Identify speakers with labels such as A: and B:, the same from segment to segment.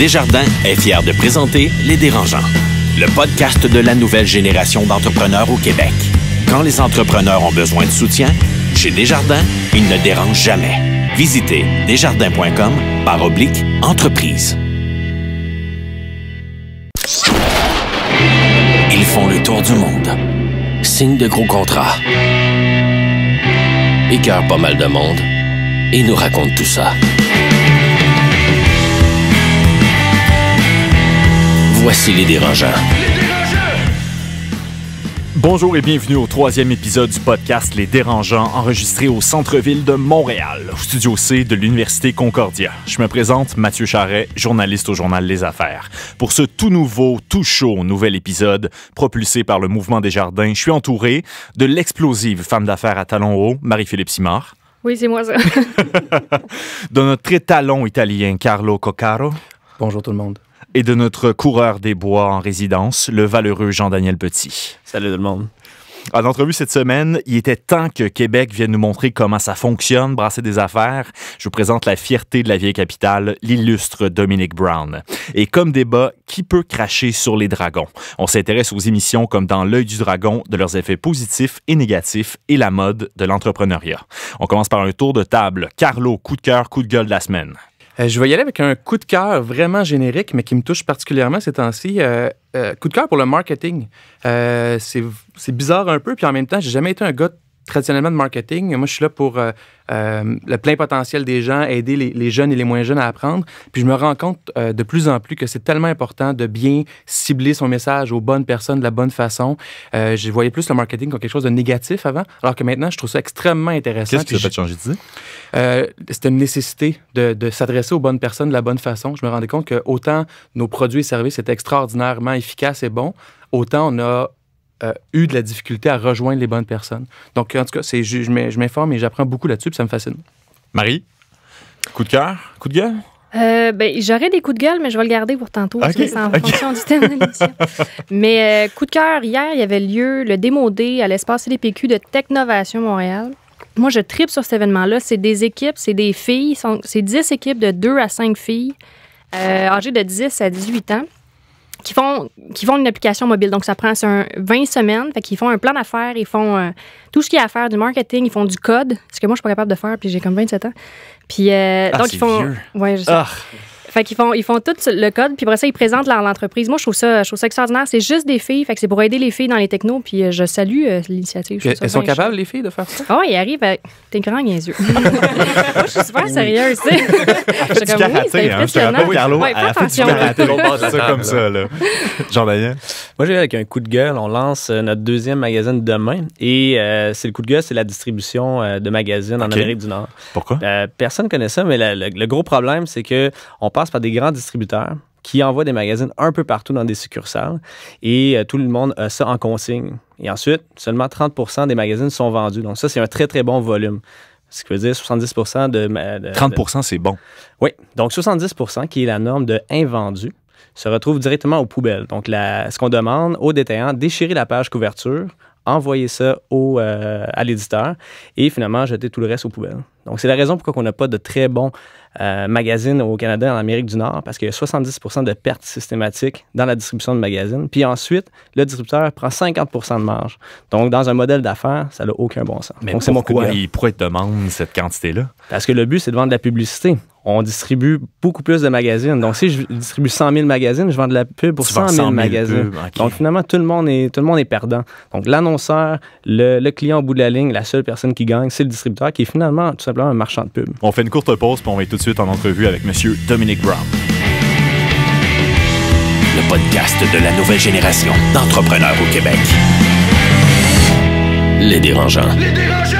A: Desjardins est fier de présenter Les Dérangeants, le podcast de la nouvelle génération d'entrepreneurs au Québec. Quand les entrepreneurs ont besoin de soutien, chez Desjardins, ils ne dérangent jamais. Visitez desjardins.com par oblique entreprise. Ils font le tour du monde. Signent de gros contrats. Écœurent pas mal de monde et nous racontent tout ça. Voici les dérangeants. Bonjour et bienvenue au troisième épisode du podcast Les Dérangeants, enregistré au centre-ville de Montréal, au studio C de l'Université Concordia. Je me présente, Mathieu Charret, journaliste au journal Les Affaires. Pour ce tout nouveau, tout chaud nouvel épisode, propulsé par le Mouvement des Jardins, je suis entouré de l'explosive femme d'affaires à talons hauts, Marie-Philippe Simard.
B: Oui, c'est moi ça.
A: de notre très talon italien, Carlo Coccaro. Bonjour tout le monde et de notre coureur des bois en résidence, le valeureux Jean-Daniel Petit. Salut tout le monde. En entrevue cette semaine, il était temps que Québec vienne nous montrer comment ça fonctionne, brasser des affaires. Je vous présente la fierté de la vieille capitale, l'illustre Dominique Brown. Et comme débat, qui peut cracher sur les dragons? On s'intéresse aux émissions comme dans l'œil du dragon, de leurs effets positifs et négatifs et la mode de l'entrepreneuriat. On commence par un tour de table. Carlo, coup de cœur, coup de gueule de la semaine. Euh, je vais y aller avec un coup de
C: cœur vraiment générique, mais qui me touche particulièrement ces temps-ci. Euh, euh, coup de cœur pour le marketing. c'est bizarre un peu, puis en même temps, j'ai jamais été un gars traditionnellement de marketing. Moi, je suis là pour euh, euh, le plein potentiel des gens, aider les, jeunes et les moins jeunes à apprendre. Puis je me rends compte euh, de plus en plus que c'est tellement important de bien cibler son message aux bonnes personnes de la bonne façon. je voyais plus le marketing comme quelque chose de négatif avant, alors que maintenant, je trouve ça extrêmement intéressant. Qu'est-ce qui t'a fait changer d'idée? C'était une nécessité de, de s'adresser aux bonnes personnes de la bonne façon. Je me rendais compte que autant nos produits et services étaient extraordinairement efficaces et bons, autant on a euh, eu de la difficulté à rejoindre les bonnes personnes. Donc, en tout cas, c'est, je, je m'informe et j'apprends beaucoup là-dessus, ça me fascine. Marie, coup de cœur, coup de gueule?
B: Euh, ben, j'aurais des coups de gueule, mais je vais le garder pour tantôt. c'est en fonction du temps. mais euh, coup de cœur, hier, il y avait lieu le démodé à l'espace CDPQ de Technovation Montréal. Moi, je tripe sur cet événement-là. C'est des équipes, c'est des filles. C'est 10 équipes de 2 à 5 filles, âgées de 10 à 18 ans qui font, qui font une application mobile. Donc, ça prend un 20 semaines. Fait qu'ils font un plan d'affaires, ils font euh, tout ce qu'il y a à faire, du marketing, ils font du code, ce que moi, je suis pas capable de faire, puis j'ai comme 27 ans. Puis, euh, ah, donc, ils font. Vieux. Ouais, je sais. Ah! Fait qu'ils font, ils font tout le code, puis après ça, ils présentent l'entreprise. Moi, je trouve ça, je trouve ça extraordinaire. C'est juste des filles. Fait que c'est pour aider les filles dans les technos, puis euh, je salue euh, l'initiative. Elles, sont capables, les filles, de faire ça? Oh, ah ils arrivent à. Ben, t'es grand, les yeux. Moi,
D: je suis super sérieuse,
B: tu sais. je suis comme, oui, c'est impressionnant. Hein, je te Carlo, ouais, à attention. ça comme ça, là.
D: Jean-Daniel? Moi, j'ai avec un coup de gueule. On lance euh, notre deuxième magazine demain. Et c'est le coup de gueule, c'est la distribution de magazines en Amérique du Nord. Pourquoi? personne connaît ça, mais le, gros problème, c'est que on parle passe par des grands distributeurs qui envoient des magazines un peu partout dans des succursales et euh, tout le monde a ça en consigne. Et ensuite, seulement 30 des magazines sont vendus. Donc ça, c'est un très, très bon volume. Ce qui veut dire 70 de, 30 c'est bon. Oui. Donc 70 qui est la norme de invendu se retrouve directement aux poubelles. Donc, ce qu'on demande aux détaillants, déchirer la page couverture, envoyer ça au, euh, à l'éditeur et finalement jeter tout le reste aux poubelles. Donc, c'est la raison pourquoi on n'a pas de très bons euh, magazines au Canada et en Amérique du Nord, parce qu'il y a 70 de pertes systématiques dans la distribution de magazines. Puis ensuite, le distributeur prend 50 de marge. Donc, dans un modèle d'affaires, ça n'a aucun bon sens. Mais Donc, pourquoi, mon il pourrait te demander cette quantité-là? Parce que le but, c'est de vendre de la publicité on distribue beaucoup plus de magazines. Donc, si je distribue 100 000 magazines, je vends de la pub pour 100 000, magazines. Donc, finalement, tout le, monde est, tout le monde est perdant. Donc, l'annonceur, le, client au bout de la ligne, la seule personne qui gagne, c'est le distributeur qui est finalement tout simplement un marchand de pub. On fait une courte pause, puis on va tout de suite en
A: entrevue avec M. Dominique Brown. Le podcast de la nouvelle génération d'entrepreneurs au Québec. Les dérangeants. Les dérangeants!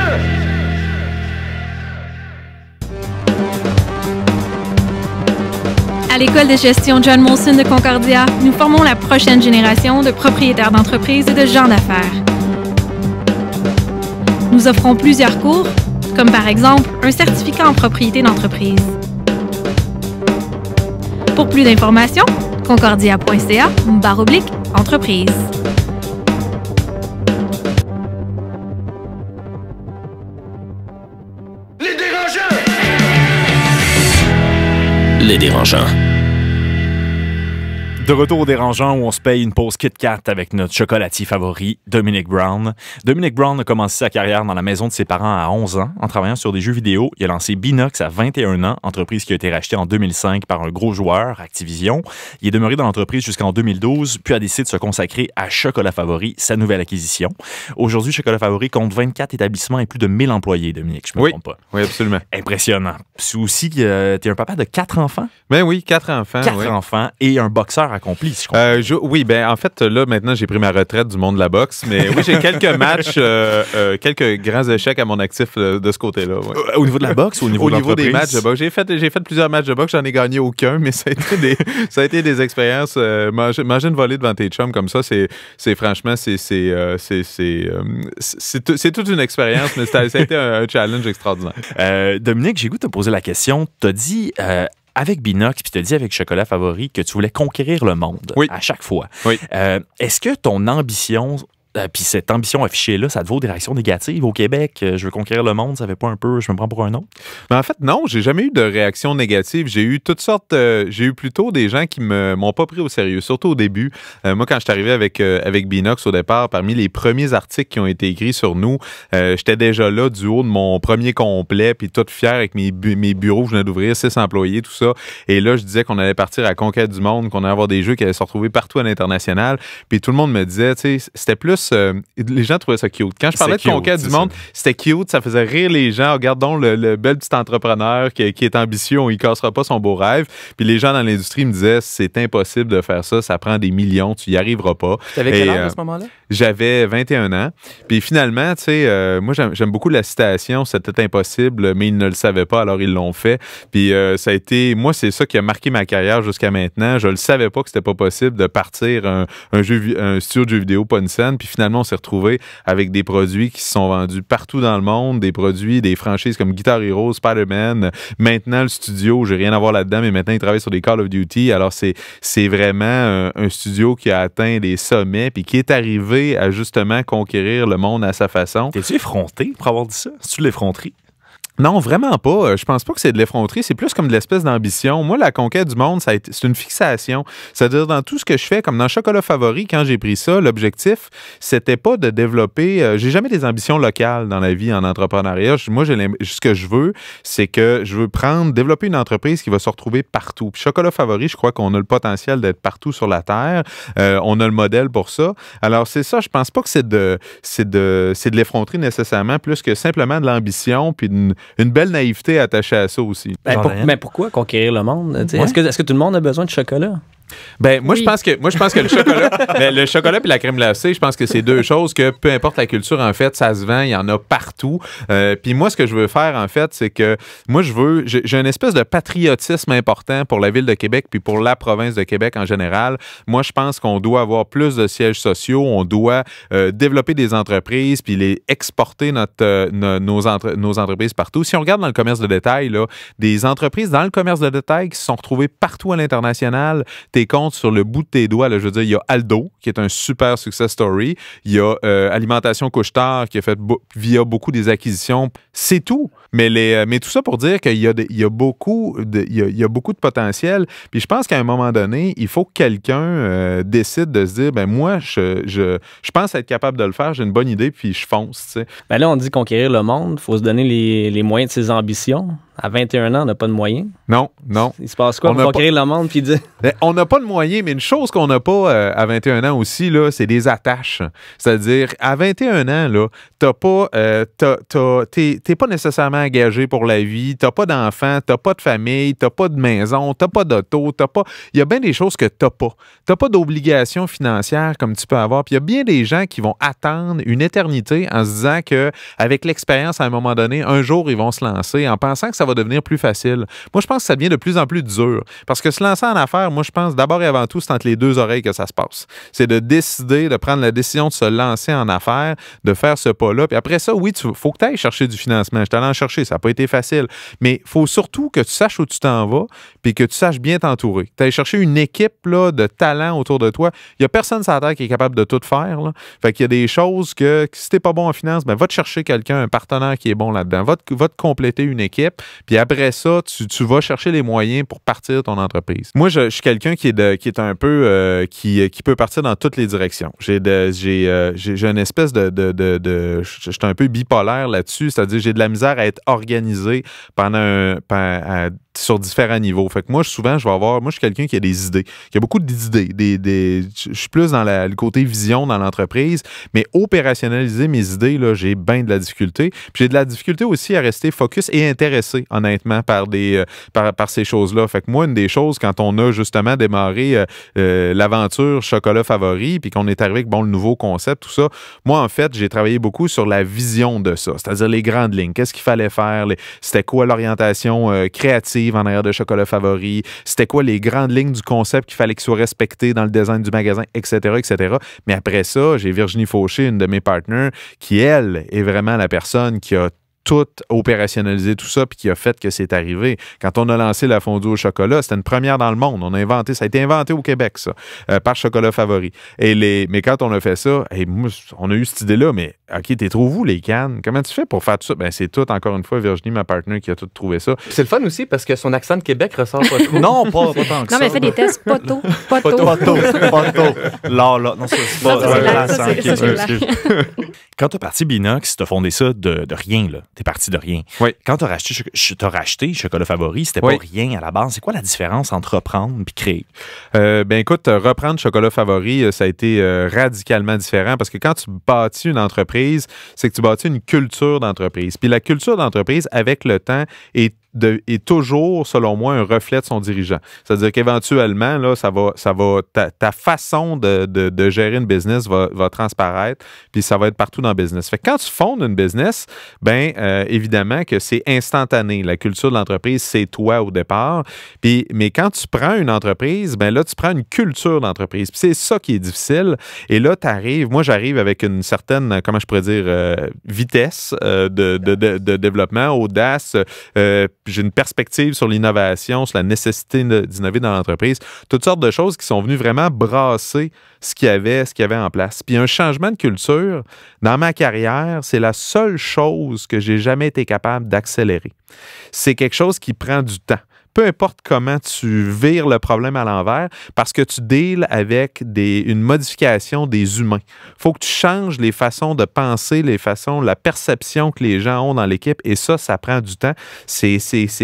B: l'École de gestion John Molson de Concordia, nous formons la prochaine génération de propriétaires d'entreprises et de gens d'affaires. Nous offrons plusieurs cours, comme par exemple un certificat en propriété d'entreprise. Pour plus d'informations, concordia.ca entreprise.
D: Les dérangeants! Les dérangeants.
A: De retour au dérangeant où on se paye une pause Kit Kat avec notre chocolatier favori, Dominic Brown. Dominic Brown a commencé sa carrière dans la maison de ses parents à 11 ans en travaillant sur des jeux vidéo. Il a lancé Binox à 21 ans, entreprise qui a été rachetée en 2005 par un gros joueur, Activision. Il est demeuré dans l'entreprise jusqu'en 2012, puis a décidé de se consacrer à Chocolat Favori, sa nouvelle acquisition. Aujourd'hui, Chocolat Favori compte 24 établissements et plus de 1000 employés, Dominic, je me trompe pas. Oui, absolument. Impressionnant. Souci, aussi euh, tu es un papa de quatre enfants. Ben oui, quatre enfants. Quatre enfants et un boxeur à accompli, je
E: euh, comprends. oui, ben en fait, là, maintenant, j'ai pris ma retraite du monde de la boxe, mais oui, j'ai quelques matchs, euh, euh, quelques grands échecs à mon actif de ce côté-là. Au niveau de la boxe ou au niveau au niveau des matchs de boxe, j'ai fait, fait plusieurs matchs de boxe, j'en ai gagné aucun, mais ça a été des, ça a été des expériences. Manger, une volée devant tes chums comme ça, c'est, franchement, c'est, c'est, c'est, toute une expérience, mais ça, a été un, challenge
A: extraordinaire. Dominique, j'ai goût de te poser la question. as dit avec Binox, puis tu te dis avec Chocolat Favori que tu voulais conquérir le monde à chaque fois. Euh, est-ce que ton ambition euh, puis cette ambition affichée-là, ça te vaut des réactions négatives au Québec. Euh, je veux conquérir le monde, ça fait pas un peu, je me prends pour un nom. Ben, Mais en fait, non, j'ai jamais eu de réaction négative. J'ai eu toutes sortes, euh, j'ai eu
E: plutôt des gens qui ne m'ont pas pris au sérieux, surtout au début. moi, quand je suis arrivé avec, avec Binox au départ, parmi les premiers articles qui ont été écrits sur nous, j'étais déjà là du haut de mon premier complet, puis tout fier avec mes, mes bureaux, je venais d'ouvrir, six employés, tout ça. Et là, je disais qu'on allait partir à la conquête du monde, qu'on allait avoir des jeux qui allaient se retrouver partout à l'international. Puis tout le monde me disait, tu sais, c'était plus euh, les gens trouvaient ça cute. Quand je parlais de conquête du monde, c'était cute, ça faisait rire les gens. Regardons le, le bel petit entrepreneur qui, est ambitieux, il cassera pas son beau rêve. Puis les gens dans l'industrie me disaient c'est impossible de faire ça, ça prend des millions, tu y arriveras pas. quel âge euh, à ce moment-là J'avais 21 ans. Puis finalement, tu sais, euh, moi j'aime beaucoup la citation c'était impossible, mais ils ne le savaient pas, alors ils l'ont fait. Puis ça a été, moi c'est ça qui a marqué ma carrière jusqu'à maintenant. Je le savais pas que c'était pas possible de partir un, jeu, un studio de jeux vidéo, pas une scène. Puis finalement, on s'est retrouvé avec des produits qui se sont vendus partout dans le monde, des produits, des franchises comme Guitar Hero, Spider-Man. Maintenant, le studio, j'ai rien à voir là-dedans, mais maintenant, ils travaillent sur des Call of Duty. Alors, c'est, c'est vraiment euh, un, studio qui a atteint des sommets puis qui est arrivé à justement conquérir le monde à sa façon. T'es-tu effronté pour avoir dit ça? tu l'effronterie? Non, vraiment pas. Euh, je pense pas que c'est de l'effronterie. C'est plus comme de l'espèce d'ambition. Moi, la conquête du monde, ça c'est une fixation. C'est-à-dire, dans tout ce que je fais, comme dans Chocolat Favori, quand j'ai pris ça, l'objectif, c'était pas de développer. Euh, j'ai jamais des ambitions locales dans la vie en entrepreneuriat. Moi, ce que je veux, c'est que je veux prendre, développer une entreprise qui va se retrouver partout. Chocolat Favori, je crois qu'on a le potentiel d'être partout sur la Terre. Euh, on a le modèle pour ça. Alors, c'est ça. Je pense pas que c'est de, c'est de, de l'effronterie nécessairement, plus que simplement de l'ambition puis une belle naïveté attachée à ça aussi. mais ben, ben, pourquoi conquérir le monde? Est-ce
D: que tout le monde a besoin de chocolat?
E: Ben moi je pense que moi je pense que le chocolat, et ben, le chocolat puis la crème glacée, je pense que c'est deux choses que peu importe la culture en fait, ça se vend, il y en a partout. Euh, puis moi ce que je veux faire en fait, c'est que moi je veux j'ai une espèce de patriotisme important pour la ville de Québec puis pour la province de Québec en général. Moi je pense qu'on doit avoir plus de sièges sociaux, on doit euh, développer des entreprises puis les exporter notre euh, nos, nos, entreprises partout. Si on regarde dans le commerce de détail là, des entreprises dans le commerce de détail qui se sont retrouvées partout à l'international, comptes sur le bout de tes doigts. Là, je veux dire, il y a Aldo, qui est un super success story. Il y a euh, Alimentation couche qui a fait via beaucoup des acquisitions. C'est tout. Mais, les, euh, mais tout ça pour dire qu'il y, a y, beaucoup de, il y, a, beaucoup de potentiel. Puis je pense qu'à un moment donné, il faut que quelqu'un euh, décide de se dire, ben moi, je, je,
D: pense être capable de le faire, j'ai une bonne idée, puis je fonce. Ben là, on dit conquérir le monde, il faut se donner les, les moyens de ses ambitions à 21 ans, on n'a pas de moyens. Non, non. Il se passe quoi? On va créer le monde puis
E: dire. on n'a pas de moyens, mais une chose qu'on n'a pas euh, à 21 ans aussi, c'est des attaches. C'est-à-dire, à 21 ans, là, t'as pas, euh, t'es pas nécessairement engagé pour la vie, t'as pas d'enfant, t'as pas de famille, t'as pas de maison, t'as pas d'auto, t'as pas. Il y a bien des choses que t'as pas. T'as pas d'obligations financières comme tu peux avoir. Puis il y a bien des gens qui vont attendre une éternité en se disant que avec l'expérience, à un moment donné, un jour, ils vont se lancer en pensant que ça va devenir plus facile. Moi, je pense que ça devient de plus en plus dur. Parce que se lancer en affaires, moi, je pense d'abord et avant tout, c'est entre les deux oreilles que ça se passe. C'est de décider, de prendre la décision de se lancer en affaires, de faire ce pas-là. Puis après ça, oui, il faut que tu ailles chercher du financement. Je allé en chercher, ça n'a pas été facile. Mais il faut surtout que tu saches où tu t'en vas, puis que tu saches bien t'entourer. Tu ailles chercher une équipe là, de talent autour de toi. Il n'y a personne sur la Terre qui est capable de tout faire. Là. Fait qu'il y a des choses que, si tu pas bon en finance, ben, va te chercher quelqu'un, un partenaire qui est bon là-dedans. va te compléter une équipe. Puis après ça, tu, vas chercher les moyens pour partir ton entreprise. Moi, je, suis quelqu'un qui est, qui est un peu euh, qui, qui peut partir dans toutes les directions. J'ai euh, j'ai une espèce de, de, je, un peu bipolaire là-dessus, c'est-à-dire j'ai de la misère à être organisé pendant un, sur différents niveaux. Fait que moi, souvent, je vais avoir. Moi, je suis quelqu'un qui a des idées, qui a beaucoup d'idées. Des, des, je suis plus dans le côté vision dans l'entreprise, mais opérationnaliser mes idées, là, j'ai bien de la difficulté. Puis j'ai de la difficulté aussi à rester focus et intéressé, honnêtement, par, des, euh, par, par, ces choses-là. Fait que moi, une des choses, quand on a justement démarré euh, euh, l'aventure chocolat favori, puis qu'on est arrivé avec, bon, le nouveau concept, tout ça, moi, en fait, j'ai travaillé beaucoup sur la vision de ça, c'est-à-dire les grandes lignes. Qu'est-ce qu'il fallait faire? c'était quoi l'orientation créative? en arrière de chocolat favori, c'était quoi les grandes lignes du concept qu'il fallait qu'il soit respecté dans le design du magasin, etc., etc. Mais après ça, j'ai Virginie Fauché, une de mes partenaires, qui, elle, est vraiment la personne qui a tout opérationnalisé tout ça, puis qui a fait que c'est arrivé. Quand on a lancé la fondue au chocolat, c'était une première dans le monde. On a inventé, ça a été inventé au Québec, ça, euh, par Chocolat Favori. Et les, mais quand on a fait ça, on a eu cette idée-là, mais OK, t'es trop vous les cannes? Comment tu fais pour faire tout ça? Ben, c'est tout, encore une fois, Virginie, ma partenaire, qui a tout trouvé ça. C'est le fun aussi parce que son accent de Québec ressort pas trop. non, pas, tant que non, ça. Non, mais fait des
B: tests poteau, poteau. Poteau,
E: poteau.
A: Là, là. Non, ça, c'est
E: pas
A: Quand t'as parti Binox, t'as fondé ça de rien, là t'es parti de rien. Oui. Quand t'as racheté, as racheté Chocolat Favori, c'était pas rien à la base. C'est quoi la différence entre reprendre et
E: créer? Euh, ben écoute, euh, reprendre Chocolat Favori, euh, ça a été euh, radicalement différent parce que quand tu bâtis une entreprise, c'est que tu bâtis une culture d'entreprise. Puis la culture d'entreprise, avec le temps, est est toujours, selon moi, un reflet de son dirigeant. C'est-à-dire qu'éventuellement, là, ça va, ça va, ta, façon de, gérer une business va, va, transparaître, puis ça va être partout dans le business. Fait quand tu fondes une business, ben euh, évidemment que c'est instantané. La culture de l'entreprise, c'est toi au départ. mais quand tu prends une entreprise, ben là, tu prends une culture d'entreprise. c'est ça qui est difficile. Et là, tu arrives, moi, j'arrive avec une certaine, comment je pourrais dire, euh, vitesse euh, de, de, développement, audace, j'ai une perspective sur l'innovation, sur la nécessité d'innover dans l'entreprise, toutes sortes de choses qui sont venues vraiment brasser ce qu'il y avait, ce qu'il y avait en place. Puis un changement de culture dans ma carrière, c'est la seule chose que j'ai jamais été capable d'accélérer. C'est quelque chose qui prend du temps peu importe comment tu vires le problème à l'envers, parce que tu deals avec des, une modification des humains. Il faut que tu changes les façons de penser, les façons, la perception que les gens ont dans l'équipe, et ça, ça prend du temps. C'est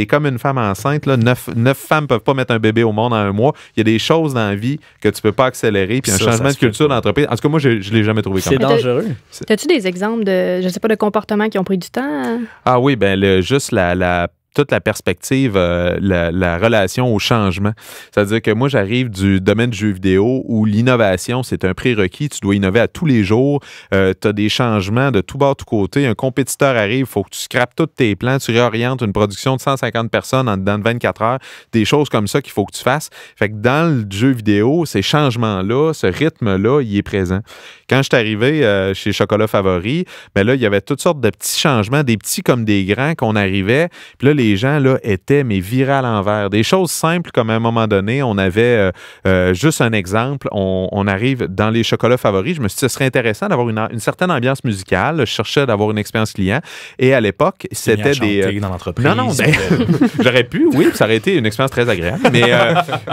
E: comme une femme enceinte. Neuf, neuf femmes ne peuvent pas mettre un bébé au monde en un mois. Il y a des choses dans la vie que tu ne peux pas accélérer, puis un changement de culture d'entreprise. En tout cas, moi, je ne l'ai jamais trouvé comme ça. C'est dangereux.
B: As-tu des exemples de, je sais pas, de comportements qui ont pris du temps?
E: Ah oui, ben juste la, la toute la perspective, euh, la, relation au changement. C'est-à-dire que moi, j'arrive du domaine du jeu vidéo où l'innovation, c'est un prérequis. Tu dois innover à tous les jours. Euh, tu as des changements de tout bord, tout côté. Un compétiteur arrive, il faut que tu scrapes tous tes plans. Tu réorientes une production de 150 personnes en dedans 24 heures. Des choses comme ça qu'il faut que tu fasses. Fait que dans le jeu vidéo, ces changements-là, ce rythme-là, il est présent. Quand je suis arrivé euh, chez Chocolat Favori, mais ben là, il y avait toutes sortes de petits changements, des petits comme des grands qu'on arrivait. Puis là, les les gens là, étaient, mais virés à l'envers. Des choses simples, comme à un moment donné, on avait euh, euh, juste un exemple, on, arrive dans les chocolats favoris. Je me suis dit, ce serait intéressant d'avoir une, certaine ambiance musicale. Je cherchais d'avoir une expérience client. Et à l'époque, c'était des. Euh, dans l'entreprise. Non, non, ben, j'aurais pu, oui, ça aurait été une expérience très agréable. Mais,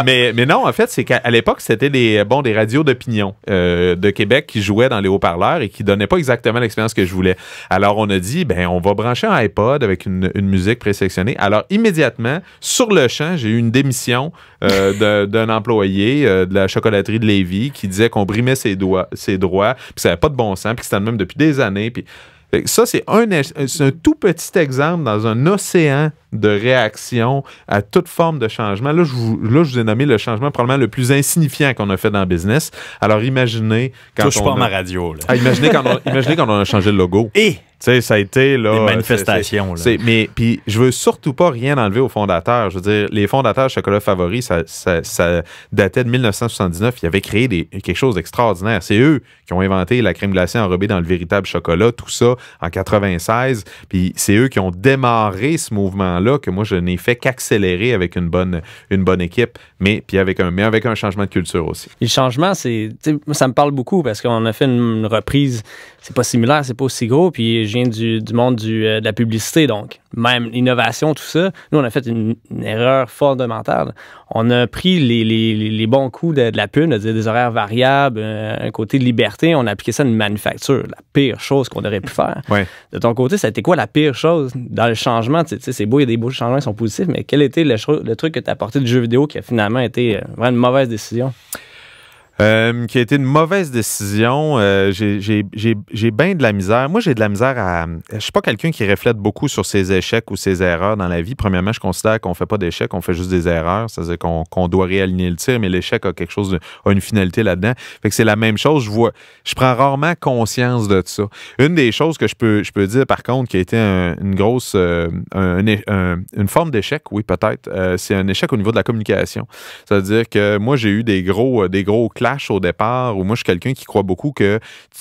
E: mais, mais non, en fait, c'est qu'à l'époque, c'était des, bon, des radios d'opinion de Québec qui jouaient dans les haut-parleurs et qui donnaient pas exactement l'expérience que je voulais. Alors, on a dit, ben, on va brancher un iPod avec une, une musique présélectionnée alors, immédiatement, sur le champ, j'ai eu une démission euh, d'un employé euh, de la chocolaterie de Lévis qui disait qu'on brimait ses, doigts, ses droits, puis ça n'avait pas de bon sens, puis que c'était le même depuis des années. Puis... Euh, ça, c'est un, un tout petit exemple dans un océan de réaction à toute forme de changement. Là, je vous, là, je vous ai nommé le changement probablement le plus insignifiant qu'on a fait dans le business. Alors, imaginez quand je on pas a... ma radio. Ah, imaginez, quand imaginez quand on a changé le logo. Et ça a été là. Manifestation. manifestations. mais puis je veux surtout pas rien enlever aux fondateurs. Je veux dire, les fondateurs Chocolat Favori, ça, ça, ça datait de 1979. Ils avaient créé des, quelque chose d'extraordinaire. C'est eux qui ont inventé la crème glacée enrobée dans le véritable chocolat, tout ça en 96. Puis c'est eux qui ont démarré ce mouvement-là là que moi, je n'ai fait qu'accélérer avec une bonne, une bonne équipe, mais, puis avec
D: un, avec un changement de culture aussi. le changement, c'est, ça me parle beaucoup parce qu'on a fait une reprise c'est pas similaire, c'est pas aussi gros. Puis je viens du, monde du, euh, de la publicité, donc même l'innovation, tout ça. Nous, on a fait une, erreur fondamentale. On a pris les, bons coups de, la pub, des horaires variables, euh, un côté de liberté. On a appliqué ça à une manufacture, la pire chose qu'on aurait pu faire. De ton côté, ça a été quoi la pire chose dans le changement? Tu sais, c'est beau, il y a des beaux changements qui sont positifs, mais quel était le, le truc que tu as apporté du jeu vidéo qui a finalement été euh, vraiment une mauvaise décision? Euh, qui a été une mauvaise décision. Euh,
E: j'ai bien de la misère. Moi, j'ai de la misère à. Je suis pas quelqu'un qui reflète beaucoup sur ses échecs ou ses erreurs dans la vie. Premièrement, je considère qu'on fait pas d'échecs, on fait juste des erreurs. C'est-à-dire qu'on doit réaligner le tir, mais l'échec a quelque chose, a une finalité là-dedans. Fait que c'est la même chose. Je vois, je prends rarement conscience de ça. Une des choses que je peux, je peux dire, par contre, qui a été une grosse, euh, une forme d'échec, oui, peut-être, c'est un échec au niveau de la communication. C'est-à-dire que moi, j'ai eu des gros, des gros au départ, ou moi, je suis quelqu'un qui croit beaucoup que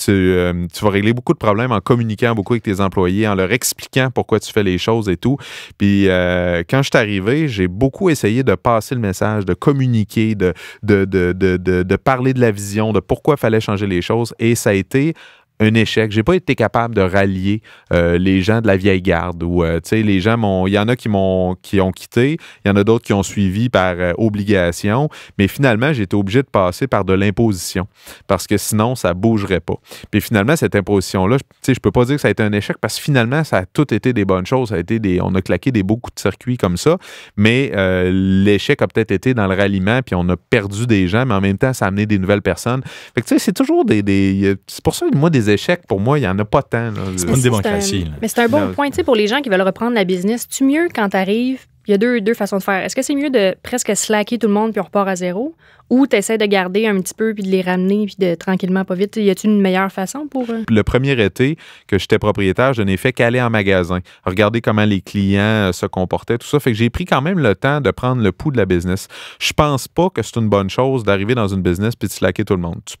E: euh, tu, vas régler beaucoup de problèmes en communiquant beaucoup avec tes employés, en leur expliquant pourquoi tu fais les choses et tout. Puis euh, quand je suis arrivé, j'ai beaucoup essayé de passer le message, de communiquer, de, de, de parler de la vision, de pourquoi il fallait changer les choses. Et ça a été un échec. J'ai pas été capable de rallier euh, les gens de la vieille garde ou euh, tu sais les gens m'ont il y en a qui m'ont qui ont quitté, il y en a d'autres qui ont suivi par euh, obligation, mais finalement j'ai été obligé de passer par de l'imposition parce que sinon ça bougerait pas. Puis finalement cette imposition là, tu sais je peux pas dire que ça a été un échec parce que finalement ça a tout été des bonnes choses, ça a été des on a claqué des beaux coups de circuit comme ça, mais l'échec a peut-être été dans le ralliement puis on a perdu des gens mais en même temps ça a amené des nouvelles personnes. Fait que tu sais c'est toujours des, des c'est pour ça moi des pour moi, il n'y en a pas tant. C'est une démocratie. mais c'est un bon tu point
B: pour les gens qui veulent reprendre la business. Tu mieux quand tu arrives il y a deux, deux façons de faire. Est-ce que c'est mieux de presque slacker tout le monde puis on repart à zéro ou tu essaies de garder un petit peu puis de les ramener puis de tranquillement pas vite? Y a-t-il une meilleure façon pour. Euh?
E: Le premier été que j'étais propriétaire, je n'ai fait qu'aller en magasin, regarder comment les clients euh, se comportaient, tout ça. Fait que j'ai pris quand même le temps de prendre le pouls de la business. Je pense pas que c'est une bonne chose d'arriver dans une business puis de slacker tout le monde. Tu,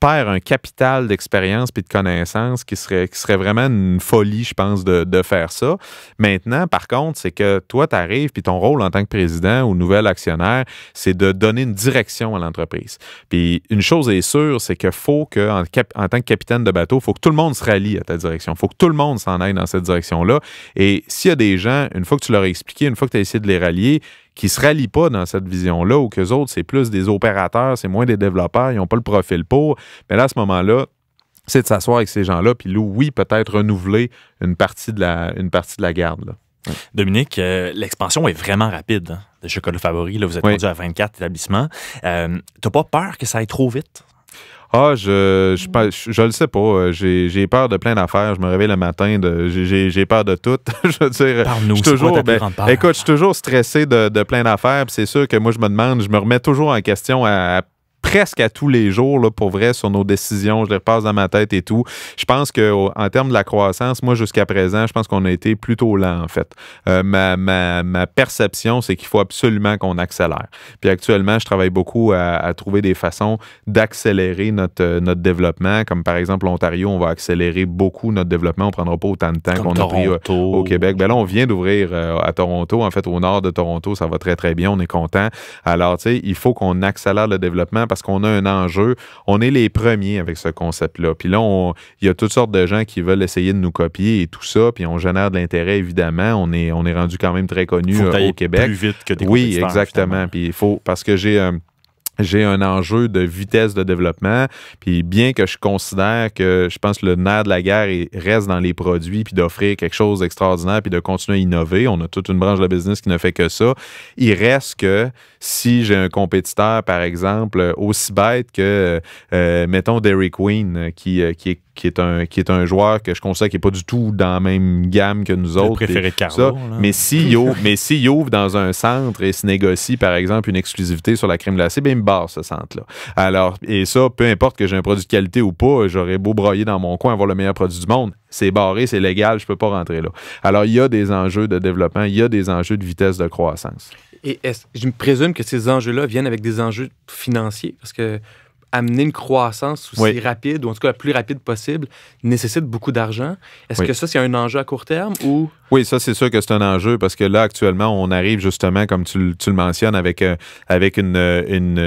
E: perds un capital d'expérience puis de connaissances qui serait, qui serait vraiment une folie, je pense, de, de faire ça. Maintenant, par contre, c'est que toi, tu arrives puis ton rôle en tant que président ou nouvel actionnaire, c'est de donner une direction à l'entreprise. Puis une chose est sûre, c'est que faut que, en, tant que capitaine de bateau, il faut que tout le monde se rallie à ta direction. Il faut que tout le monde s'en aille dans cette direction-là. Et s'il y a des gens, une fois que tu leur as expliqué, une fois que tu as essayé de les rallier, qui ne se rallient pas dans cette vision-là ou qu'eux autres, c'est plus des opérateurs, c'est moins des développeurs, ils n'ont pas le profil pour. Mais là, à ce moment-là,
A: c'est de s'asseoir avec ces gens-là, puis oui, peut-être renouveler une partie de la, une partie de la garde. Là. Dominique, euh, l'expansion est vraiment rapide hein, de Chocolat Favori. Là, vous êtes conduit rendu à 24 établissements. Euh, t'as pas peur que ça aille trop vite? Ah, je, je, le
E: sais pas. Euh, j'ai peur de plein d'affaires. Je me réveille le matin, j'ai peur de tout. je nous, dire, toujours, ben, écoute, je suis toujours stressé de, de plein d'affaires. C'est sûr que moi, je me demande, je me remets toujours en question à presque à tous les jours, là, pour vrai, sur nos décisions. Je les repasse dans ma tête et tout. Je pense qu'en termes de la croissance, moi, jusqu'à présent, je pense qu'on a été plutôt lent, en fait. Euh, ma, perception, c'est qu'il faut absolument qu'on accélère. Puis actuellement, je travaille beaucoup à, trouver des façons d'accélérer notre, euh, notre développement. Comme par exemple, l'Ontario, on va accélérer beaucoup notre développement. On ne prendra pas autant de temps qu'on a pris euh, au Québec. Ben là, on vient d'ouvrir à Toronto. En fait, au nord de Toronto, ça va très, très bien. On est content. Alors, tu sais, il faut qu'on accélère le développement parce qu'on a un enjeu. On est les premiers avec ce concept-là. Puis là, il y a toutes sortes de gens qui veulent essayer de nous copier et tout ça. Puis on génère de l'intérêt, évidemment. On est, on est rendu quand même très connu euh, au Québec. Plus vite que Oui, exactement. Puis il faut, parce que j'ai. Euh, j'ai un enjeu de vitesse de développement. Puis bien que je considère que je pense que le nerf de la guerre reste dans les produits, puis d'offrir quelque chose d'extraordinaire, puis de continuer à innover. On a toute une branche de business qui ne fait que ça. Il reste que si j'ai un compétiteur, par exemple, euh, aussi bête que, euh, euh, mettons, Derrick Queen, qui est qui est un qui est un joueur que je considère qui est pas du tout dans la même gamme que nous autres. Préféré Mais si mais s'il ouvre dans un centre et se négocie par exemple une exclusivité sur la crème glacée, ben il me barre ce centre là. Alors et ça peu importe que j'ai un produit de qualité ou pas, j'aurais beau broyer dans mon coin avoir le meilleur produit du monde, c'est barré, c'est légal, je peux pas rentrer là. Alors il y a des enjeux de développement, il y a des enjeux de vitesse de croissance.
C: Et je me présume que ces enjeux-là viennent avec des enjeux financiers parce que amener une croissance aussi rapide, ou en tout cas la plus rapide possible, nécessite beaucoup d'argent. Est-ce que ça, c'est un enjeu à court terme ou...
E: Oui, ça, c'est sûr que c'est un enjeu parce que là, actuellement, on arrive justement, comme tu, le mentionnes, avec, euh, avec une,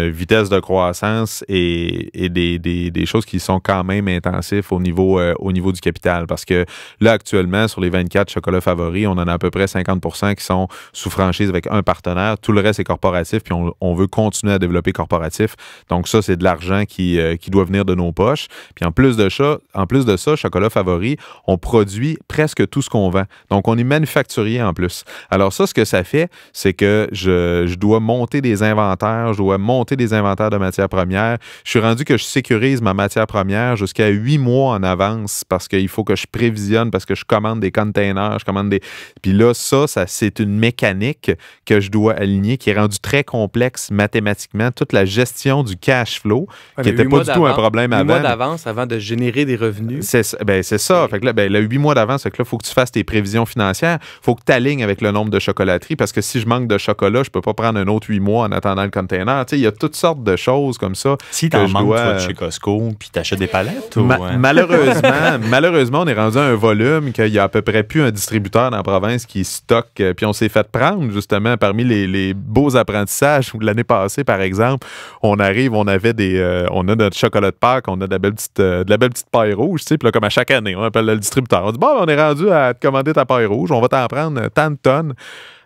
E: vitesse de croissance et, des, choses qui sont quand même intensives au niveau, euh, au niveau du capital. Parce que là, actuellement, sur les 24 chocolats favoris, on en a à peu près 50 qui sont sous franchise avec un partenaire. Tout le reste est corporatif, puis on veut continuer à développer corporatif. Donc ça, c'est de l'argent qui, euh, doit venir de nos poches. Puis en plus de ça, en plus de ça, chocolat favori, on produit presque tout ce qu'on vend. Donc on est manufacturier en plus. Alors ça, ce que ça fait, c'est que je, dois monter des inventaires, je dois monter des inventaires de matières premières. Je suis rendu que je sécurise ma matière première jusqu'à huit mois en avance parce qu'il faut que je prévisionne, parce que je commande des containers, je commande des. Puis là, ça, ça c'est une mécanique que je dois aligner qui est rendue très complexe mathématiquement. Toute la gestion du cash flow, qui n'était pas du tout un problème avant. mois d'avance avant de générer des revenus. C'est ça. Ben, fait que là, ben, le 8 mois d'avance, il faut que tu fasses tes prévisions financières. Il faut que tu alignes avec le nombre de chocolateries parce que si je manque de chocolat, je ne peux pas prendre un autre huit mois en attendant le container. Il y a toutes sortes de choses comme ça. Si tu en manques, chez Costco, puis tu achètes des palettes? Hein? malheureusement, malheureusement, on est rendu à un volume qu'il n'y a à peu près plus un distributeur dans la province qui stocke. Euh, puis on s'est fait prendre, justement, parmi les, beaux apprentissages. L'année passée, par exemple, on arrive, on avait des... Euh, euh, on a notre chocolat de Pâques, on a de la belle petite, euh, la belle paille rouge, puis là, comme à chaque année, on appelle le distributeur. On dit, bon, on est rendu à te commander ta paille rouge, on va t'en prendre tant de tonnes.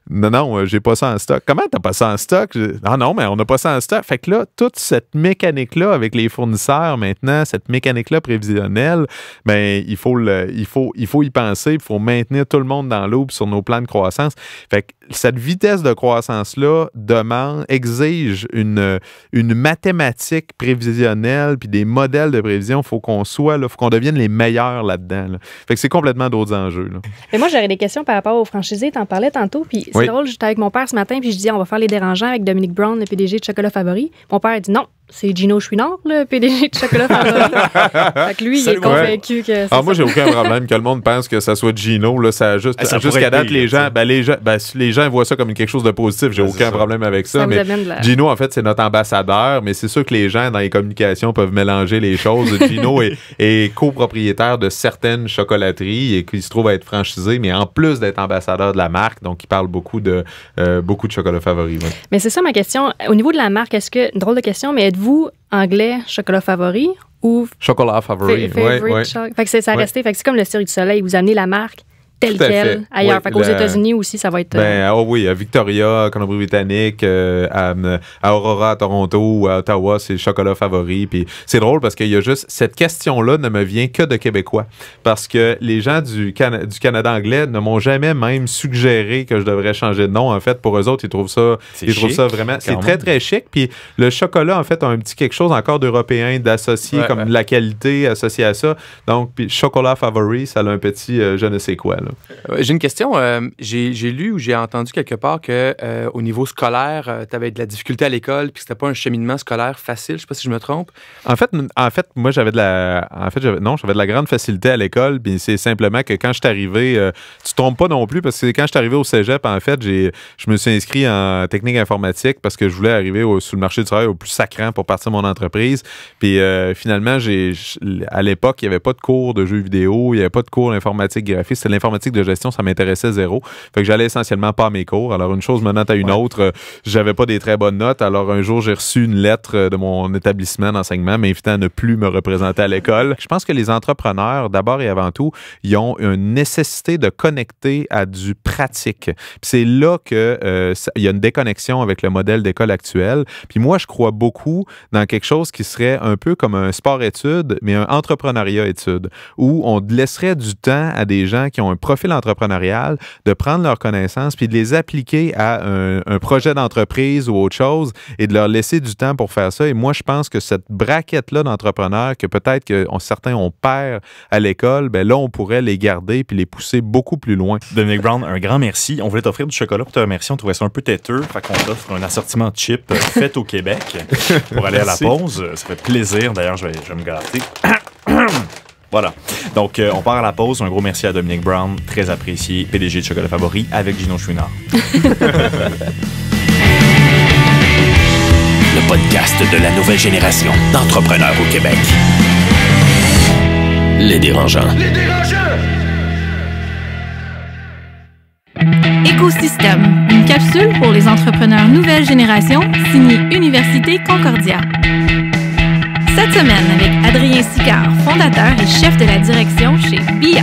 E: Non, non, euh, j'ai pas ça en stock. Comment t'as pas ça en stock? Ah non, mais on a pas ça en stock. Fait que là, toute cette mécanique-là avec les fournisseurs maintenant, cette mécanique-là prévisionnelle, ben, il faut, il, faut, il faut y penser, il faut maintenir tout le monde dans puis sur nos plans de croissance. Fait que cette vitesse de croissance-là demande, exige une, une mathématique prévisionnelle puis des modèles de prévision. Faut qu'on soit, là, faut qu'on devienne les meilleurs là-dedans. Fait que c'est complètement d'autres enjeux.
B: Mais moi, j'aurais des questions par rapport aux franchisés. T'en parlais tantôt. Puis c'est drôle, j'étais avec mon père ce matin, puis je dis on va faire les dérangeants avec Dominique Brown, le PDG de Chocolat Favori. Mon père dit non, c'est Gino Chouinard, le PDG de Chocolat Favori. fait lui, il est convaincu que Ah,
E: moi, j'ai aucun problème que le monde pense que ça soit Gino. Là, ça juste, ah, jusqu'à date, ben, les gens, les gens, les gens voient ça comme quelque chose de positif. J'ai aucun problème avec ça. mais Gino, en fait, c'est notre ambassadeur, mais c'est sûr que les gens dans les communications peuvent mélanger les choses. Gino est, copropriétaire de certaines chocolateries et qui se trouve à être franchisé, mais en plus d'être ambassadeur de la marque, donc il parle beaucoup de, euh, beaucoup de Chocolat Favori.
B: Mais c'est ça ma question. Au niveau de la marque, est-ce que, drôle de question, mais vous anglais chocolat favori ou.
E: Chocolat favori, oui. Ouais.
B: Fait que ça a resté. Fait c'est comme le cirque du soleil. Vous amenez la marque tel quel ailleurs. Oui, fait qu'aux États-Unis aussi, ça va être. Euh, ben,
E: oh oui, à Victoria, Colombie-Britannique, euh, euh, à, Aurora, à Toronto à Ottawa, c'est le chocolat favori. Puis c'est drôle parce qu'il y a juste cette question-là ne me vient que de Québécois. Parce que les gens du, Can du Canada anglais ne m'ont jamais même suggéré que je devrais changer de nom. En fait, pour eux autres, ils trouvent ça, ils trouvent ça vraiment. C'est très, très chic. Puis le chocolat, en fait, a un petit quelque chose encore d'européen, d'associé, comme de la qualité associée à ça. Donc, puis chocolat favori, ça a un petit je ne sais quoi. Là. Euh, j'ai une question. Euh, j'ai
C: lu ou j'ai entendu quelque part que euh, au niveau scolaire, tu avais de la difficulté à l'école, puis c'était pas
E: un cheminement scolaire facile. Je sais pas si je me trompe. En fait, en fait, moi j'avais de la, en fait, non, j'avais de la grande facilité à l'école. c'est simplement que quand je suis arrivé, tu trompes pas non plus parce que quand je suis arrivé au cégep, en fait, j'ai, je me suis inscrit en technique informatique parce que je voulais arriver au, sur le marché du travail au plus sacrant pour partir de mon entreprise. Puis finalement, j'ai, à l'époque, il n'y avait pas de cours de jeux vidéo, il n'y avait pas de cours d'informatique graphique, c'était l'informatique de gestion, ça m'intéressait zéro. Fait que j'allais essentiellement pas à mes cours. Alors, une chose menant à une autre, euh, j'avais pas des très bonnes notes. Alors, un jour, j'ai reçu une lettre euh, de mon établissement d'enseignement m'invitant à ne plus me représenter à l'école. Je pense que les entrepreneurs, d'abord et avant tout, ils ont une nécessité de connecter à du pratique. c'est là que euh, il y a une déconnexion avec le modèle d'école actuel. Puis moi, je crois beaucoup dans quelque chose qui serait un peu comme un sport-étude, mais un entrepreneuriat-étude, où on laisserait du temps à des gens qui ont un profil entrepreneurial, de prendre leurs connaissances puis de les appliquer à un, projet d'entreprise ou autre chose et de leur laisser du temps pour faire ça. Et moi, je pense que cette braquette-là d'entrepreneurs que peut-être que certains ont perd
A: à l'école, ben là, on pourrait les garder puis les pousser beaucoup plus loin. Dominique Brown, un grand merci. On voulait t'offrir du chocolat pour te remercier. On trouvait ça un peu têteux. Fait qu'on t'offre un assortiment de chips fait au Québec pour aller à la pause. Ça fait plaisir. D'ailleurs, je vais, je me gâter. Voilà. Donc, euh, on part à la pause. Un gros merci à Dominique Brown, très apprécié, PDG de Chocolat Favori, avec Gino Chouinard. le podcast de la nouvelle génération d'entrepreneurs au Québec. Les dérangeants. Les dérangeants!
B: Écosystème, une capsule pour les entrepreneurs nouvelle génération, signée Université Concordia. Cette semaine avec Adrien Sicard, fondateur et chef de la direction chez BI.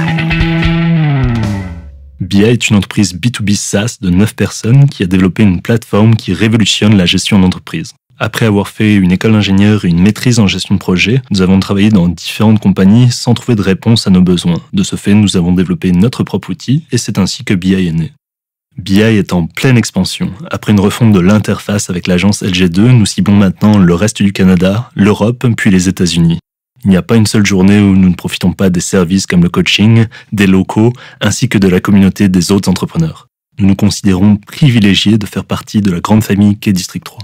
A: BI est une entreprise B2B SaaS de 9 personnes qui a développé une plateforme qui révolutionne la gestion d'entreprise. Après avoir fait une école d'ingénieur et une maîtrise en gestion de projet, nous avons travaillé dans différentes compagnies sans trouver de réponse à nos besoins. De ce fait, nous avons développé notre propre outil et c'est ainsi que BI est né. BI est en pleine expansion. Après une refonte de l'interface avec l'agence LG2, nous ciblons maintenant le reste du Canada, l'Europe, puis les États-Unis. Il n'y a pas une seule journée où nous ne profitons pas des services comme le coaching, des locaux, ainsi que de la communauté des autres entrepreneurs. Nous nous considérons privilégiés de faire partie de la grande famille qu'est District 3.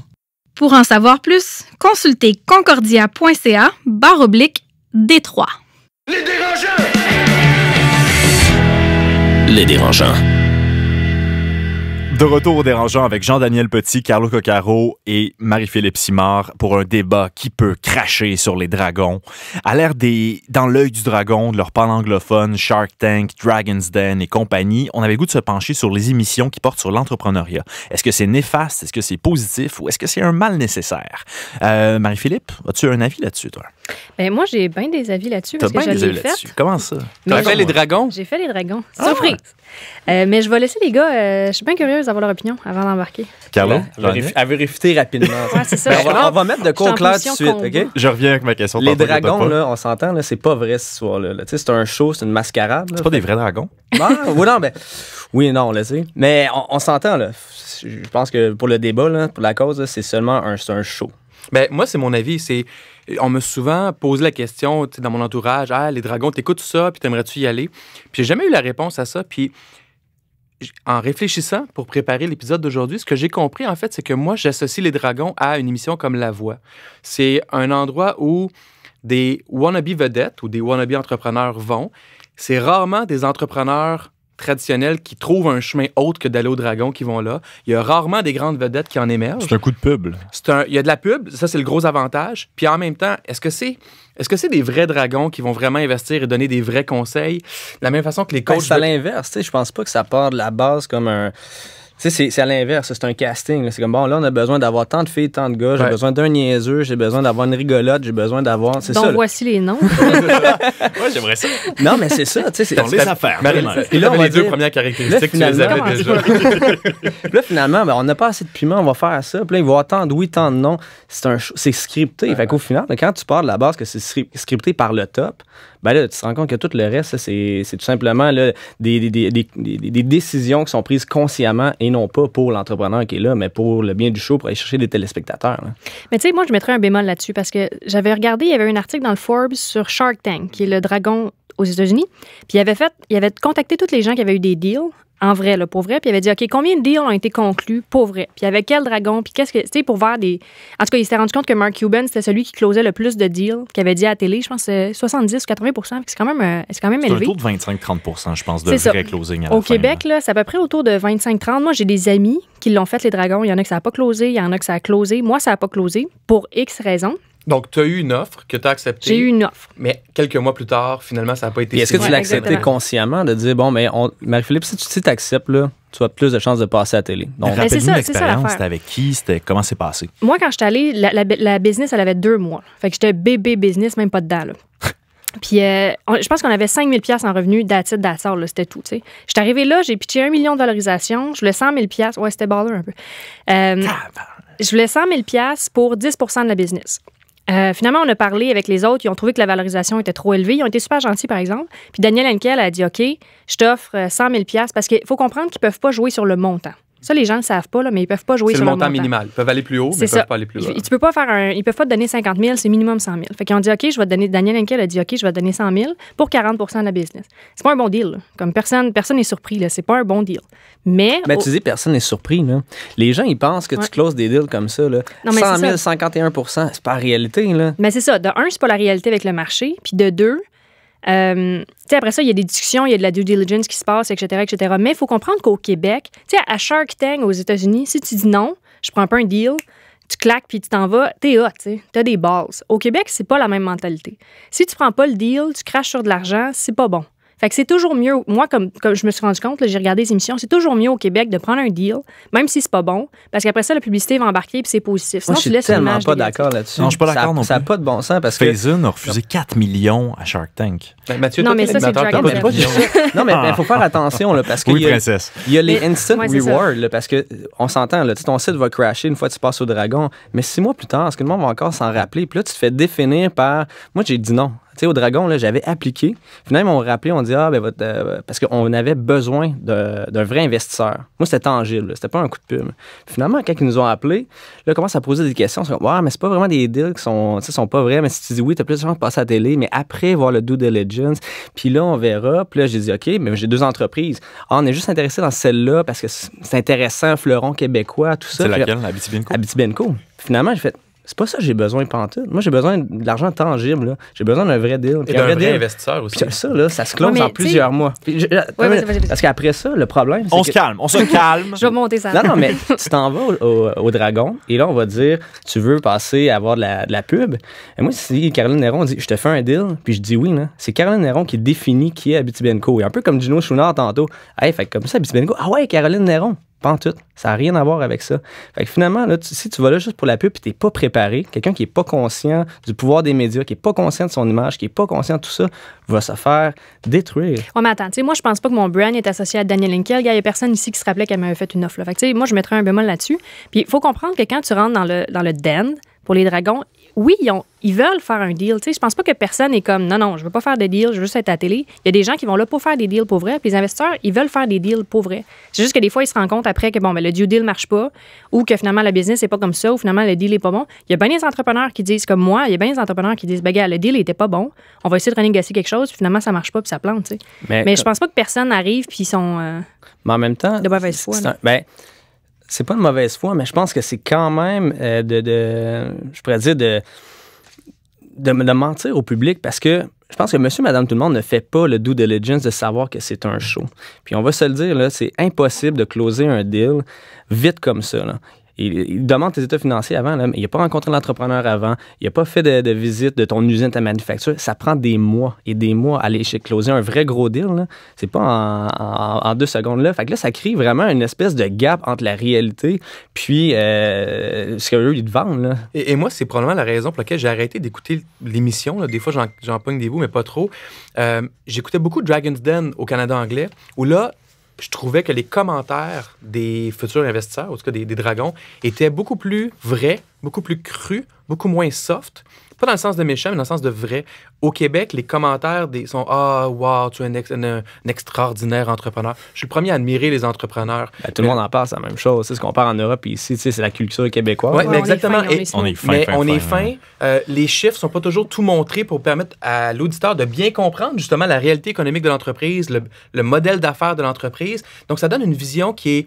B: Pour en savoir plus, consultez concordia.ca barre oblique Détroit. Les dérangeants!
D: Les dérangeants.
A: De retour dérangeant avec Jean-Daniel Petit, Carlo Coccaro et Marie-Philippe Simard pour un débat qui peut cracher sur les dragons. À l'ère des dans l'œil du dragon, de leur pan anglophone, Shark Tank, Dragon's Den et compagnie, on avait goût de se pencher sur les émissions qui portent sur l'entrepreneuriat. Est-ce que c'est néfaste, est-ce que c'est positif ou est-ce que c'est un mal nécessaire? Euh, Marie-Philippe, as-tu un avis là-dessus, toi?
B: Ben, moi, j'ai bien des avis là-dessus. T'as bien des avis là-dessus.
D: Comment ça? T'as fait les dragons?
B: J'ai fait les dragons. Ah! Surprise! Euh, mais je vais laisser les gars, euh, je suis bien curieuse d'avoir leur opinion avant d'embarquer.
D: Carlo? Euh, à vérifier rapidement. ouais, c'est ça. Ben, on, va, mettre de quoi clair tout de suite, OK? Je reviens avec ma question. Les dragons, là, on s'entend, c'est pas vrai ce soir-là. C'est un show, c'est une mascarade. C'est pas des vrais dragons? Non, ben, oui, non, mais... Ben, oui, non, on le sait. Mais on, s'entend, là. Je pense que pour le débat, pour la cause, c'est seulement un, un show. Ben, moi, c'est mon avis. C'est on me souvent pose la question dans mon entourage Ah, les
C: dragons, t'écoutes ça, puis t'aimerais-tu y aller Puis j'ai jamais eu la réponse à ça. Puis en réfléchissant pour préparer l'épisode d'aujourd'hui, ce que j'ai compris, en fait, c'est que moi, j'associe les dragons à une émission comme La Voix. C'est un endroit où des wannabe vedettes ou des wannabe entrepreneurs vont. C'est rarement des entrepreneurs traditionnels qui trouvent un chemin autre que d'aller aux dragon qui vont là. Il y a rarement des grandes vedettes qui en émergent. C'est un coup de pub. Un, il y a de la pub, ça c'est le gros avantage. Puis en même temps, est-ce que c'est est-ce que c'est des vrais dragons qui vont vraiment investir
D: et donner des vrais conseils de la même façon que les ben, coachs à l'inverse, je pense pas que ça part de la base comme un tu sais, c'est à l'inverse, c'est un casting. C'est comme, bon, là, on a besoin d'avoir tant de filles, tant de gars, j'ai besoin d'un niaiseux, j'ai besoin d'avoir une rigolote, j'ai besoin d'avoir. Donc, ça,
B: voici les noms. Moi,
D: j'aimerais ça. Non, mais c'est ça, tu sais. c'est les affaires. Et là, on les deux premières caractéristiques, là, tu les avais déjà. là, finalement, ben, on n'a pas assez de piment, on va faire ça. Puis là, il va y avoir tant de oui, tant de non. C'est scripté. Ouais. Fait qu'au final, quand tu pars de la base que c'est scripté par le top, ben là, tu te rends compte que tout le reste, c'est tout simplement là, des, décisions qui sont prises consciemment et non pas pour l'entrepreneur qui est là, mais pour le bien du show, pour aller chercher des téléspectateurs.
B: Mais tu sais, moi, je mettrais un bémol là-dessus parce que j'avais regardé, il y avait un article dans le Forbes sur Shark Tank, qui est le dragon aux États-Unis. Puis il avait fait, il avait contacté toutes les gens qui avaient eu des deals en vrai, le pour vrai. Puis il avait dit, OK, combien de deals ont été conclus pour vrai? Puis avec quel dragon? Puis qu'est-ce que, tu sais, pour voir des. En tout cas, il s'est rendu compte que Mark Cuban, c'était celui qui closait le plus de deals, qui avait dit à la télé, je pense, 70 euh, ou 80 euh, c'est quand même, c'est quand même élevé. C'est
A: un taux de 25-30 je pense, de vrai closing. À la Au Québec,
B: là, c'est à peu près autour de 25-30. Moi, j'ai des amis qui l'ont fait, les dragons. Il y en a que ça n'a pas closé, il y en a que ça a closé. Moi, ça n'a pas closé pour X raisons.
C: Donc, tu as eu une offre que tu as acceptée. J'ai eu une offre. Mais quelques mois plus tard,
D: finalement, ça n'a pas été. Est-ce que tu l'as accepté consciemment de dire, bon, mais Marie-Philippe, si tu t'acceptes, acceptes, là, tu as plus de chances de passer à la télé. Donc, rappelle-nous l'expérience. C'était avec qui? C'était comment c'est passé?
B: Moi, quand je suis allée, la, business, elle avait deux mois. Fait que j'étais bébé business, même pas dedans, Puis, euh, je pense qu'on avait 5 000 en revenus d'Atit, d'assort, c'était tout. Je suis arrivée là, j'ai pitché un million de valorisation. je voulais 100 000 Ouais, c'était baller un peu. Euh, je voulais 100 000 pour 10 de la business. Euh, finalement, on a parlé avec les autres. Ils ont trouvé que la valorisation était trop élevée. Ils ont été super gentils, par exemple. Puis Daniel Henkel a dit OK, je t'offre 100 euh, 000 parce qu'il faut comprendre qu'ils ne peuvent pas jouer sur le montant. Ça, les gens le savent pas, là, mais ils peuvent pas jouer sur le montant, minimal.
C: Ils peuvent aller plus haut, mais ils ne peuvent pas aller plus haut. Tu
B: peux pas faire un, peuvent pas te donner 50 000, c'est minimum 100 000. Fait ont dit, OK, je vais donner, Daniel Henkel a dit, OK, je vais te donner 100 000 pour 40 de la business. C'est pas un bon deal. Comme personne, personne n'est surpris, Ce C'est pas un bon deal. Mais. tu dis,
D: personne n'est surpris, là. Les gens, ils pensent que tu closes des deals comme ça, là. 100 000, 51 c'est pas la réalité, là.
B: Mais c'est ça. De un, c'est pas la réalité avec le marché. Puis de deux, euh, après ça, il y a des discussions, il y a de la due diligence qui se passe, etc. etc. Mais il faut comprendre qu'au Québec, à Shark Tank aux États-Unis, si tu dis non, je prends pas un deal, tu claques puis tu t'en vas, t'es hot, tu as des balls. Au Québec, c'est pas la même mentalité. Si tu prends pas le deal, tu craches sur de l'argent, c'est pas bon. Fait que c'est toujours mieux. Moi, comme, je me suis rendu compte, j'ai regardé les émissions, c'est toujours mieux au Québec de prendre un deal, même si c'est pas bon, parce qu'après ça, la publicité va embarquer puis c'est positif. Moi, je suis tellement pas d'accord
D: là-dessus. Non, je suis pas d'accord non plus. Ça n'a pas de bon sens parce que. Faison a refusé 4 millions à Shark Tank. Ben, Mathieu, non, mais ça, c'est
B: Non, mais ah. il faut faire attention parce que.
D: Il y a les instant rewards parce que on s'entend, ton site va crasher une fois que tu passes au dragon, mais six mois plus tard, est-ce que le monde va encore s'en rappeler? Puis là, tu te fais définir par. Moi, j'ai dit non au Dragon, là, j'avais appliqué. Finalement, on m'ont rappelé, on dit, ah, ben, votre, euh, parce qu'on avait besoin d'un vrai investisseur. Moi, c'était tangible, c'était pas un coup de pub. Finalement, quand ils nous ont appelé, là, commence à poser des questions. On ouais, mais c'est pas vraiment des deals qui sont, sont pas vrais, mais si tu dis oui, t'as plus de chance de passer à la télé, mais après, voir le due diligence. Puis là, on verra. Puis là, j'ai dit, OK, mais j'ai deux entreprises. Ah, on est juste intéressé dans celle-là parce que c'est intéressant, fleuron québécois, tout ça. C'est laquelle, Abitibenco? Abitibenco. Finalement, j'ai fait, c'est pas ça que j'ai besoin pantoute. Moi, j'ai besoin de l'argent tangible. J'ai besoin d'un vrai deal. Et d'un vrai, deal. investisseur aussi. Puis ça, là, ça se close en plusieurs mois. Puis Parce qu'après ça, le problème, c'est On se calme, on se calme.
B: Je vais monter ça. Non, non, mais
D: tu t'en vas au, Dragon et là, on va dire, tu veux passer à avoir de la, pub. Et moi, si Caroline Néron dit, je te fais un deal, puis je dis oui, c'est Caroline Néron qui définit qui est Abitibenco. Et un peu comme Gino Chouinard tantôt. Hey, fait comme ça, Abitibenco, ah ouais, Caroline Néron. Ça n'a rien à voir avec ça. Fait finalement, là, si tu vas là juste pour la pub et tu n'es pas préparé, quelqu'un qui n'est pas conscient du pouvoir des médias, qui n'est pas conscient de son image, qui n'est pas conscient de tout ça, va se faire détruire.
B: Ouais, mais attends, moi, je pense pas que mon brand est associé à Daniel Inkel. Il n'y a personne ici qui se rappelait qu'elle m'avait fait une offre. Fait que, moi, je mettrais un bémol là-dessus. Puis, il faut comprendre que quand tu rentres dans le, dans le den, pour les dragons. Oui, ils, veulent faire un deal. Je pense pas que personne est comme non, non, je veux pas faire de deal, je veux juste être à la télé. Il y a des gens qui vont là pour faire des deals pour vrai. Puis les investisseurs, ils veulent faire des deals pour vrai. C'est juste que des fois, ils se rendent compte après que bon, ben, le due deal marche pas ou que finalement, la business n'est pas comme ça ou finalement, le deal est pas bon. Il y a bien des entrepreneurs qui disent comme moi, il y a bien des entrepreneurs qui disent ben, le deal était pas bon, on va essayer de renégocier quelque chose, puis finalement, ça marche pas, puis ça plante. Mais, mais je euh, pense pas que personne arrive, puis ils sont. Euh, mais en même temps, de
D: ben, c'est pas une mauvaise foi, mais je pense que c'est quand même euh, de, je pourrais dire, de, de, mentir au public parce que je pense que monsieur, madame, tout le monde ne fait pas le due diligence de savoir que c'est un show. Puis on va se le dire, c'est impossible de closer un deal vite comme ça. Là. Il, demande tes états financiers avant. Là. Il n'a pas rencontré l'entrepreneur avant. Il n'a pas fait de, visite de ton usine, ta manufacture. Ça prend des mois et des mois à aller chez closer un vrai gros deal. C'est pas en, deux secondes là. Fait que là, ça crée vraiment une espèce de gap entre la réalité puis euh, ce qu'eux ils te vendent. Là. Et, moi,
C: c'est probablement la raison pour laquelle j'ai arrêté d'écouter l'émission. Des fois, j'en pogne des bouts, mais pas trop. Euh, j'écoutais beaucoup Dragon's Den au Canada anglais, où là, je trouvais que les commentaires des futurs investisseurs, en tout cas des, dragons, étaient beaucoup plus vrais, beaucoup plus crus, beaucoup moins soft pas dans le sens de méchant, mais dans le sens de vrai. Au Québec, les commentaires des, sont Ah, waouh, wow, tu es un, extraordinaire entrepreneur. Je suis le premier à admirer les entrepreneurs. Ben,
D: tout le monde en parle, c'est la même chose. C'est ce qu'on parle en Europe et ici, c'est la culture québécoise. Oui, ouais, mais exactement. On est fin. on est fin. Hein.
C: Euh, les chiffres sont pas toujours tout montrés pour permettre à l'auditeur de bien comprendre justement la réalité économique de l'entreprise, le, modèle d'affaires de l'entreprise. Donc, ça donne une vision qui est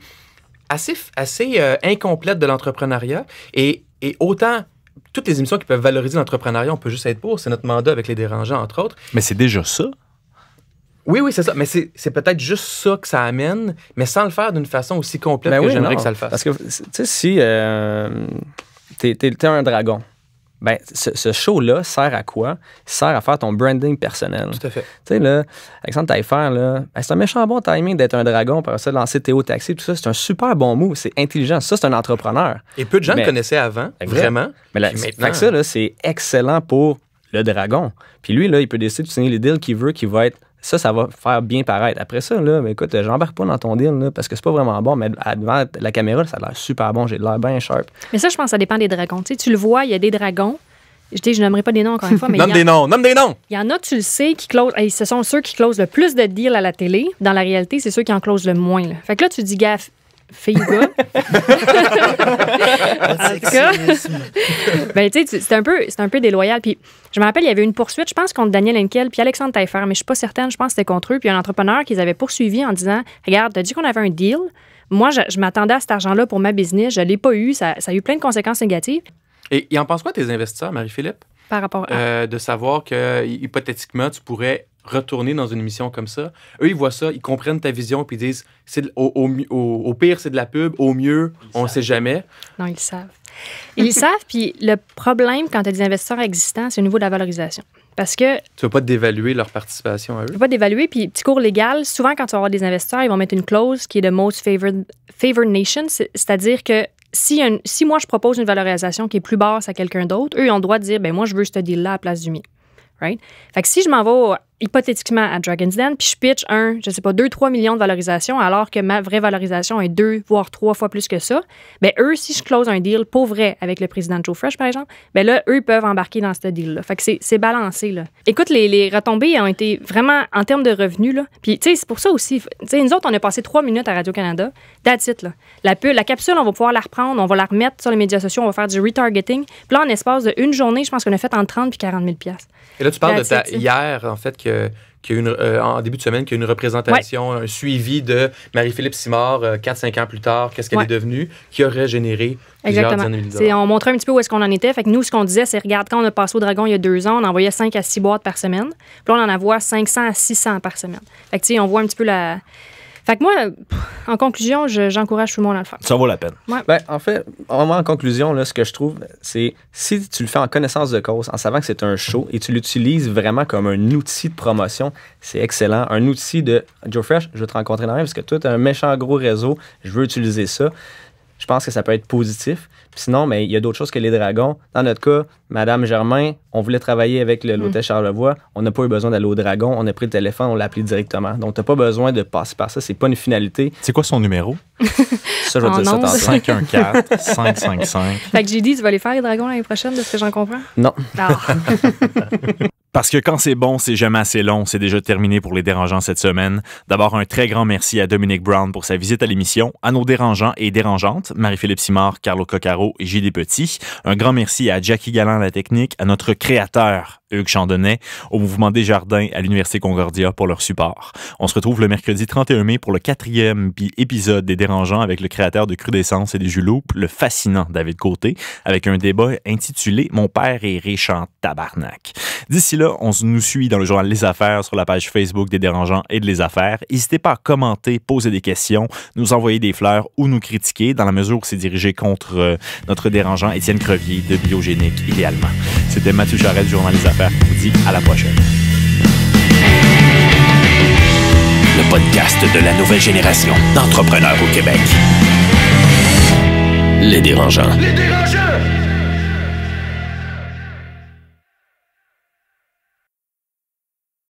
C: assez, assez euh, incomplète de l'entrepreneuriat. Et, et, autant toutes les émissions qui peuvent valoriser l'entrepreneuriat, on peut juste être pour. C'est notre mandat avec les dérangeants, entre autres.
A: Mais c'est déjà ça.
C: Oui, oui, c'est ça. Mais c'est peut-être juste ça que ça amène, mais sans le faire d'une façon aussi complète ben que j'aimerais que ça le fasse. Parce que,
D: tu sais, si euh, t'es un dragon, ben, ce, show-là sert à quoi? Il sert à faire ton branding personnel. Tout à fait. Tu sais, là, Alexandre Taillefer, là, ben, c'est un méchant bon timing d'être un dragon, pour ça, lancer Théo Taxi, tout ça. C'est un super bon mot. C'est intelligent. Ça, c'est un entrepreneur.
C: Et peu de gens le connaissaient avant, vraiment. Mais ça,
D: c'est excellent pour le dragon. Puis lui, là, il peut décider de signer les deals qu'il veut, qui va être ça, ça va faire bien paraître. Après ça, là, ben, écoute, j'embarque pas dans ton deal là, parce que c'est pas vraiment bon, mais devant la caméra, ça a l'air super bon, j'ai de l'air bien sharp.
B: Mais ça, je pense ça dépend des dragons. Tu, tu le vois, il y a des dragons. Je dis, je n'aimerais pas des noms encore une fois, mais. nomme des noms, nomme des noms! Il y en a, tu le sais, qui close. ce sont ceux qui closent le plus de deals à la télé. Dans la réalité, c'est ceux qui en closent le moins. Fait que là, tu dis, gaffe, fille-gars. Ben, c'est un, peu, un peu déloyal. Puis, je me rappelle, il y avait une poursuite, je pense, contre Daniel Henkel puis Alexandre Taillefer, mais je suis pas certaine, je pense que c'était contre eux. Puis, un entrepreneur qu'ils avaient poursuivi en disant Regarde, as dit qu'on avait un deal. Moi, je, m'attendais à cet argent-là pour ma business. Je ne l'ai pas eu. Ça, ça, a eu plein de conséquences négatives.
C: Et, et en pense quoi tes investisseurs, Marie-Philippe? Par rapport à. Euh, de savoir que, hypothétiquement, tu pourrais retourner dans une émission comme ça. Eux, ils voient ça, ils comprennent ta vision, puis ils disent c'est au, au, au, pire, c'est de la pub, au mieux, on ne sait jamais. Non, ils savent. Ils
B: savent, puis le problème quand tu as des investisseurs existants, c'est au niveau de la valorisation. Parce que. Tu
C: ne veux pas dévaluer leur participation
D: à eux. Tu ne veux pas
B: dévaluer. Puis, petit cours légal, souvent, quand tu vas avoir des investisseurs, ils vont mettre une clause qui est de Most Favored, Nation, c'est-à-dire que si, un, si, moi je propose une valorisation qui est plus basse à quelqu'un d'autre, eux ils ont le droit de dire ben moi je veux ce deal là à la place du mien. Right? Fait que si je m'en vais hypothétiquement à Dragon's Den, puis je pitch un, je sais pas, 2-3 millions de valorisation, alors que ma vraie valorisation est deux voire trois fois plus que ça, ben eux, si je close un deal pour vrai avec le président Joe Fresh, par exemple, ben là, eux peuvent embarquer dans ce deal-là. Fait que c'est balancé, là. Écoute, les, les, retombées ont été vraiment, en termes de revenus, là, puis tu sais, c'est pour ça aussi, tu sais, nous autres, on a passé 3 minutes à Radio-Canada, that's it, là. La, la capsule, on va pouvoir la reprendre, on va la remettre sur les médias sociaux, on va faire du retargeting, puis là, en espace de une journée, je pense qu'on a fait en 30 puis 40 000
C: Et là, tu parles de ta hier, en fait, qu'il a euh, en début de semaine, y a eu une représentation, un suivi de Marie-Philippe Simard, 4-5 euh, ans plus tard, qu'est-ce qu'elle est devenue, qui aurait généré Exactement. C'est, on
B: montrait un petit peu où est-ce qu'on en était. Fait que nous, ce qu'on disait, c'est regarde, quand on a passé au Dragon il y a deux ans, on envoyait 5 à 6 boîtes par semaine. Puis là, on en envoie 500 à 600 par semaine. Fait que, on voit un petit peu la, fait que moi, en conclusion, j'encourage tout le monde à le faire.
D: Ça vaut la peine. Ben, en fait, moi, en conclusion, ce que je trouve, c'est si tu le fais en connaissance de cause, en savant que c'est un show et tu l'utilises vraiment comme un outil de promotion, c'est excellent. Un outil de Joe Fresh, je vais te rencontrer dans rien parce que toi, tu as un méchant gros réseau, je veux utiliser ça je pense que ça peut être positif. sinon, mais il y a d'autres choses que les dragons. Dans notre cas, Madame Germain, on voulait travailler avec mm. l'hôtel Charlevoix. On n'a pas eu besoin d'aller au dragon. On a pris le téléphone, on l'a appelé directement. Donc, tu n'as pas besoin de passer par ça. C'est pas une finalité. C'est quoi son numéro? ça, je vais dire ça 514 555.
B: Fait que j'ai dit, tu vas aller faire, les dragons, l'année prochaine, de ce que j'en comprends? non.
A: Parce que quand c'est bon, c'est jamais assez long. C'est déjà terminé pour les dérangeants cette semaine. D'abord, un très grand merci à Dominique Brown pour sa visite à l'émission, à nos dérangeants et dérangeantes, Marie-Philippe Simard, Carlo Coccaro et Gilles Petit. Un grand merci à Jackie Galland La Technique, à notre créateur, Hugues Chandonnet, au Mouvement des Jardins, à l'Université Concordia pour leur support. On se retrouve le mercredi 31 mai pour le quatrième épisode des Dérangeants avec le créateur de Crudescence et des Juloupes, le fascinant David Côté, avec un débat intitulé Mon père est riche en tabarnak. D'ici là, on on nous suit dans le journal Les Affaires sur la page Facebook des Dérangeants et de Les Affaires. N'hésitez pas à commenter, poser des questions, nous envoyer des fleurs ou nous critiquer dans la mesure où c'est dirigé contre euh, notre dérangeant Étienne Crevier de Biogénique, idéalement. C'était Mathieu Charette du journal Les Affaires qui vous dit à la prochaine. Le podcast de la nouvelle génération d'entrepreneurs au Québec. Les dérangeants. Les dérangeants!